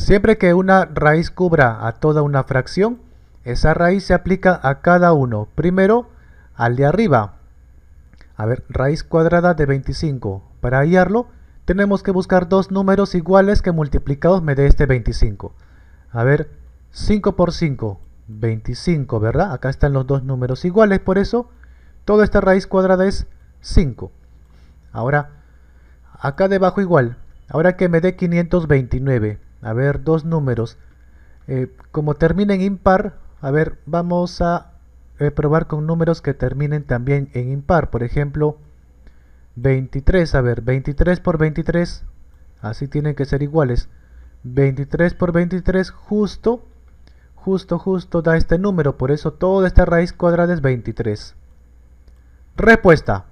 Siempre que una raíz cubra a toda una fracción, esa raíz se aplica a cada uno. Primero al de arriba. A ver, raíz cuadrada de 25. Para hallarlo, tenemos que buscar dos números iguales que multiplicados me dé este 25. A ver, 5 por 5, 25, ¿verdad? Acá están los dos números iguales, por eso toda esta raíz cuadrada es 5. Ahora, acá debajo igual. Ahora que me dé 529 a ver, dos números. Eh, como termina en impar, a ver, vamos a eh, probar con números que terminen también en impar. Por ejemplo, 23, a ver, 23 por 23, así tienen que ser iguales. 23 por 23 justo, justo, justo da este número, por eso toda esta raíz cuadrada es 23. Respuesta.